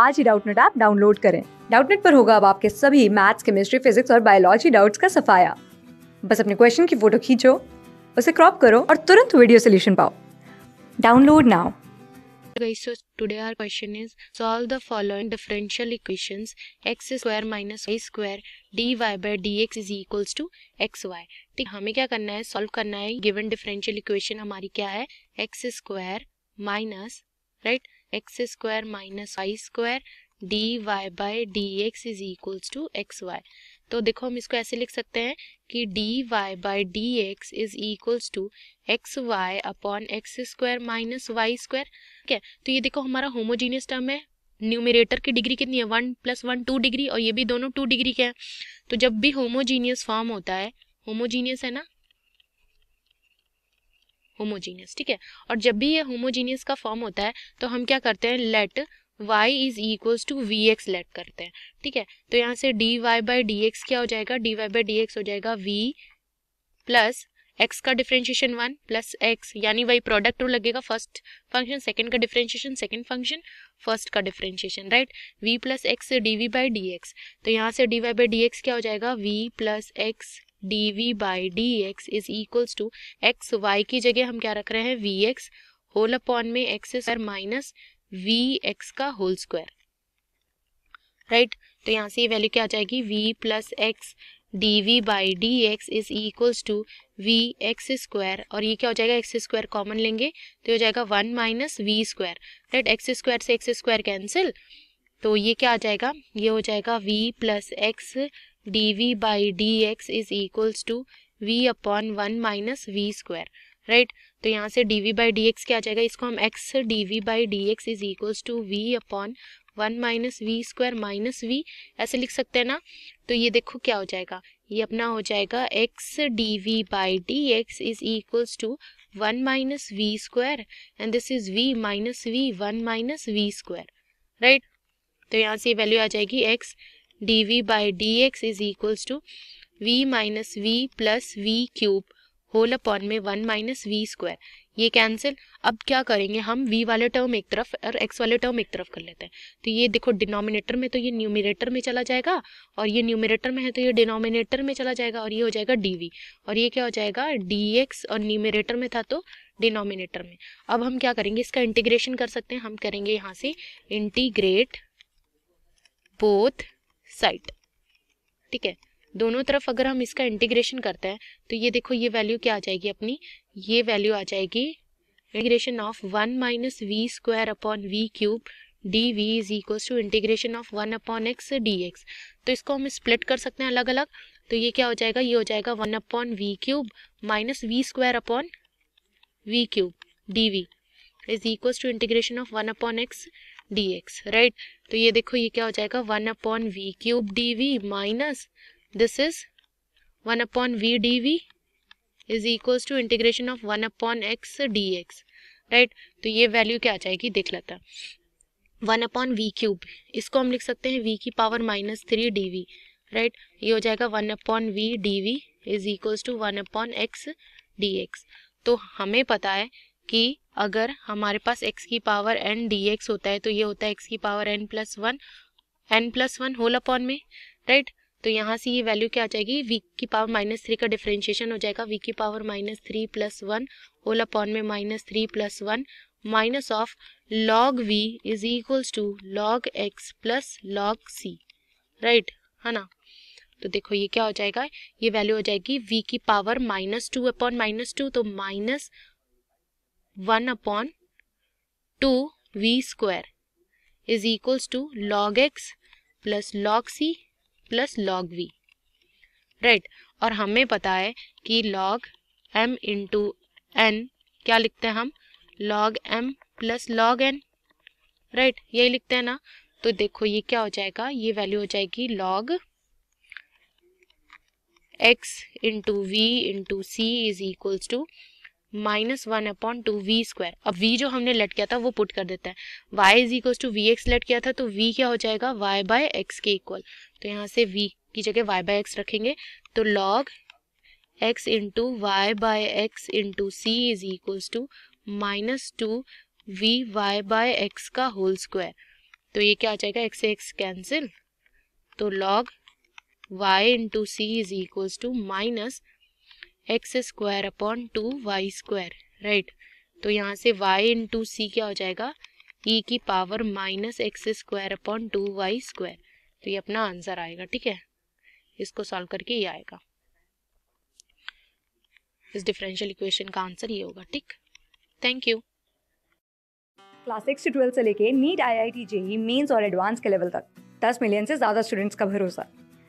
आज ही Doubtnut app download करें डाउटनेट पर होगा अब आपके सभी मैथ्स केमिस्ट्री फिजिक्स और बायोलॉजी डाउट्स का सफाया बस अपने क्वेश्चन की फोटो खींचो उसे क्रॉप करो और तुरंत वीडियो सोल्यूशन पाओ download now guys so today our question is solve the following differential equations x square minus y square dy by dx is equals to xy ठीक हमें क्या करना है सॉल्व करना है गिवन डिफरेंशियल इक्वेशन हमारी क्या है x square minus right x square minus y square d y by d x is equals to x y तो देखो हम इसको ऐसे लिख सकते हैं कि d y by d x is equals to x y upon x square minus y square ठीक है तो ये देखो हमारा होमोजीनियस टर्म है न्यूमिरेटर की डिग्री कितनी है one plus one two degree और ये भी दोनों टू डिग्री के हैं तो जब भी होमोजीनियस फॉर्म होता है होमोजीनियस है ना होमोजीनियस ठीक है और जब भी ये होमोजीनियस का फॉर्म होता है तो हम क्या करते हैं let y is equals to v x let करते हैं ठीक है तो यहाँ से d y by d x क्या हो जाएगा d y by d x हो जाएगा v प्लस एक्स का डिफ्रेंशिएशन वन प्लस एक्स यानी वही प्रोडक्ट रूल लगेगा फर्स्ट फंक्शन सेकंड का डिफ्रेंशिएशन सेकंड फंक्शन फर्स्ट का differentiation right v plus x d v by d x तो यहाँ से d y by d x क्या हो जाएगा v plus x d v by d x is equals to x y की जगह हम क्या रख रहे हैं वी एक्स होल अपॉन में x square minus v x का होल स्क्वायर राइट तो यहाँ से ये वैल्यू क्या आ जाएगी v plus x d v by d x is equals to v x square और ये क्या हो जाएगा एक्स स्क्वायर कॉमन लेंगे तो ये हो जाएगा one minus v square right x square से एक्स स्क्वायर कैंसिल तो ये क्या आ जाएगा ये हो जाएगा v plus x d v by d x is equals to v upon one minus v square right तो यहाँ से d v by d x क्या आ जाएगा इसको हम x d v by d x is equals to v upon one minus v square minus we ऐसे लिख सकते हैं ना तो ये देखो क्या हो जाएगा ये अपना हो जाएगा x d v by d x is equals to one minus v square and this is v minus v one minus v square right तो यहाँ से वैल्यू आ जाएगी x d v by d x is equals to v minus v plus v cube whole upon में one minus v square ये cancel अब क्या करेंगे हम वी वाले टर्म एक तरफ और एक्स वाले टर्म एक तरफ कर लेते हैं तो ये देखो डिनोमिनेटर में तो ये न्यूमिनेटर में चला जाएगा और ये न्यूमिनेटर में है तो ये डिनोमिनेटर में चला जाएगा और ये हो जाएगा डी और ये क्या हो जाएगा dx और न्यूमिनेटर में था तो डिनोमिनेटर में अब हम क्या करेंगे इसका इंटीग्रेशन कर सकते हैं हम करेंगे यहाँ से इंटीग्रेट बोथ साइड ठीक है दोनों तरफ अगर हम इसका इंटीग्रेशन करते हैं तो ये देखो ये वैल्यू क्या आ जाएगी अपनी ये वैल्यू आ जाएगी integration of one minus v square upon v cube d v is equal to integration of one upon x d x तो इसको हम स्प्लिट कर सकते हैं अलग अलग तो ये क्या हो जाएगा ये हो जाएगा one upon v cube minus v square upon v cube d v is equal to integration of one upon x d x right तो ये देखो ये क्या हो जाएगा one upon v cube d v minus this is one upon v d v is equals to integration of one upon x d x right तो ये value क्या आ जाएगी देख लेता वन अपॉन वी क्यूब इसको हम लिख सकते हैं वी की power minus three d v right ये हो जाएगा one upon v d v is equals to one upon x d x तो हमें पता है कि अगर हमारे पास x की पावर n dx होता है तो ये होता है x की power n plus one n plus one whole upon में राइट तो यहाँ से ये वैल्यू क्या आ जाएगी v की पावर माइनस थ्री का डिफ्रेंशिएशन हो जाएगा v की power minus three plus one whole upon में minus three plus one minus of log v is equals to log x plus log c right है ना तो देखो ये क्या हो जाएगा ये वैल्यू हो जाएगी v की power minus two upon minus two तो minus one upon two v square is equals to log x plus log c plus log v right और हमें पता है कि लॉग एम इंटू एन क्या लिखते हैं हम log m plus log n right यही लिखते हैं ना तो देखो ये क्या हो जाएगा ये वैल्यू हो जाएगी log x into v into c is equals to minus one upon two v square अब वी जो हमने लट किया था वो पुट कर देता है y is equal to v x let किया था तो वी क्या हो जाएगा वाई बाय एक्स के इक्वल तो यहाँ से वी की जगह वाई बाय एक्स रखेंगे तो log x into y by x into c is equal to minus two v y by x का होल स्क्वायर तो ये क्या आ जाएगा एक्स से एक्स कैंसिल तो log y into c is equal to minus x square upon two y square right तो यहाँ से y इन टू सी क्या हो जाएगा e की power minus x square upon two y square तो ये अपना आंसर आएगा ठीक है इसको सॉल्व करके ये आएगा इस डिफरेंशियल इक्वेशन का आंसर ये होगा ठीक थैंक यू क्लास सिक्स से ट्वेल्थ से लेके NEET I I T JEE mains और एडवांस के लेवल तक दस मिलियन से ज़्यादा स्टूडेंट्स का भरोसा